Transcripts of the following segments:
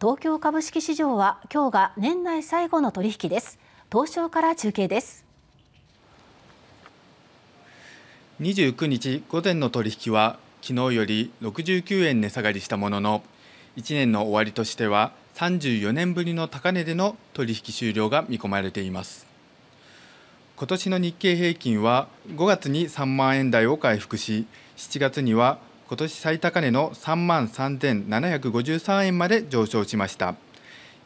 東京株式市場は今日が年内最後の取引です東証から中継です29日午前の取引は昨日より69円値下がりしたものの1年の終わりとしては34年ぶりの高値での取引終了が見込まれています今年の日経平均は5月に3万円台を回復し7月には今年最高値の3万3753円まで上昇しました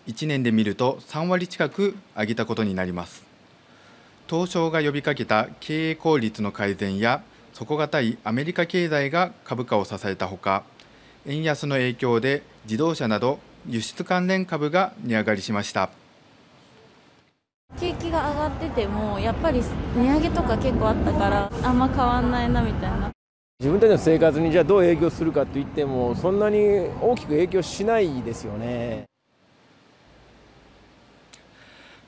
1年で見ると3割近く上げたことになります東証が呼びかけた経営効率の改善や底堅いアメリカ経済が株価を支えたほか円安の影響で自動車など輸出関連株が値上がりしました景気が上がっててもやっぱり値上げとか結構あったからあんま変わんないなみたいな自分たちの生活にじゃあどう影響するかといってもそんなに大きく影響しないですよね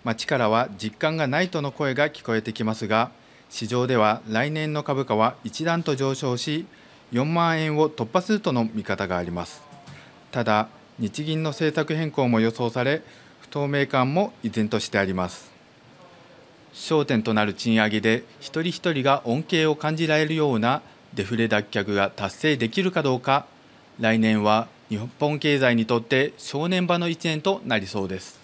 町からは実感がないとの声が聞こえてきますが市場では来年の株価は一段と上昇し4万円を突破するとの見方がありますただ日銀の政策変更も予想され不透明感も依然としてあります焦点となる賃上げで一人一人が恩恵を感じられるようなデフレ脱却が達成できるかどうか来年は日本経済にとって正念場の1年となりそうです。